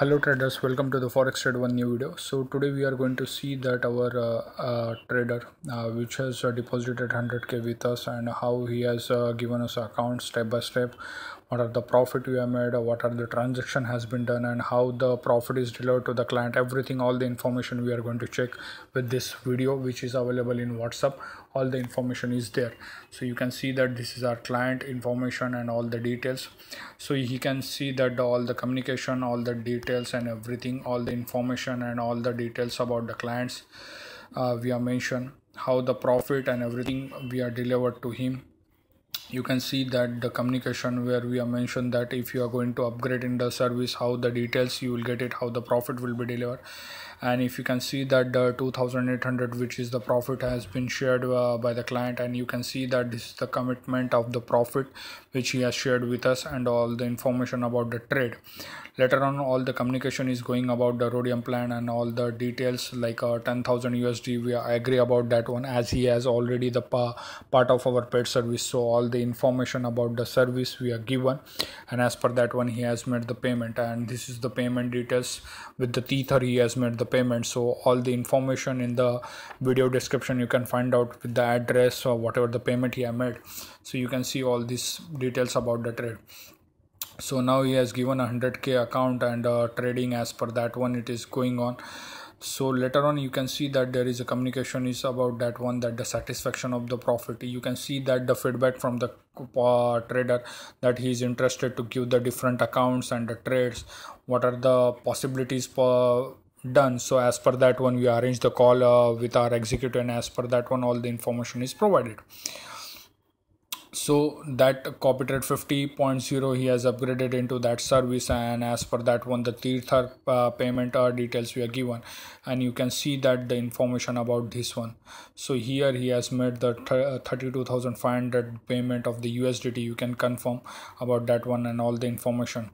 hello traders welcome to the forex trade one new video so today we are going to see that our uh, uh, trader uh, which has uh, deposited 100k with us and how he has uh, given us account step by step what are the profit we have made what are the transaction has been done and how the profit is delivered to the client everything all the information we are going to check with this video which is available in whatsapp all the information is there so you can see that this is our client information and all the details so he can see that all the communication all the details details and everything all the information and all the details about the clients uh, we have mentioned how the profit and everything we are delivered to him you can see that the communication where we have mentioned that if you are going to upgrade in the service how the details you will get it how the profit will be delivered and if you can see that the 2800 which is the profit has been shared uh, by the client and you can see that this is the commitment of the profit which he has shared with us and all the information about the trade later on all the communication is going about the rhodium plan and all the details like uh, 10000 usd we agree about that one as he has already the pa- part of our paid service so all the information about the service we are given and as per that one he has made the payment and this is the payment details with the tether he has made the payment so all the information in the video description you can find out with the address or whatever the payment he has made so you can see all these details about the trade so now he has given a 100k account and uh, trading as per that one it is going on so later on you can see that there is a communication is about that one that the satisfaction of the profit you can see that the feedback from the uh, trader that he is interested to give the different accounts and the trades what are the possibilities for done so as per that one we arrange the call uh, with our executive and as per that one all the information is provided so that copyright 50.0 he has upgraded into that service and as per that one the Tirthar uh, payment or uh, details we are given and you can see that the information about this one so here he has made the uh, 32500 payment of the USDT you can confirm about that one and all the information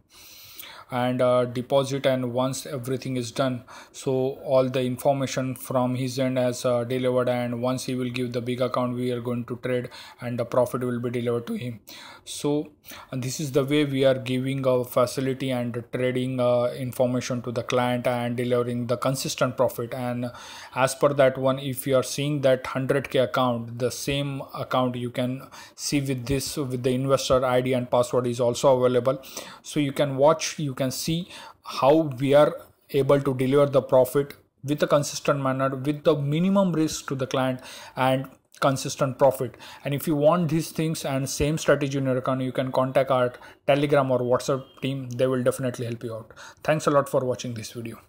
and uh, deposit and once everything is done so all the information from his end has uh, delivered and once he will give the big account we are going to trade and the profit will be delivered to him so this is the way we are giving our facility and trading uh, information to the client and delivering the consistent profit and as per that one if you are seeing that 100k account the same account you can see with this with the investor id and password is also available so you can watch you can see how we are able to deliver the profit with a consistent manner with the minimum risk to the client and consistent profit and if you want these things and same strategy in your account you can contact our telegram or whatsapp team they will definitely help you out thanks a lot for watching this video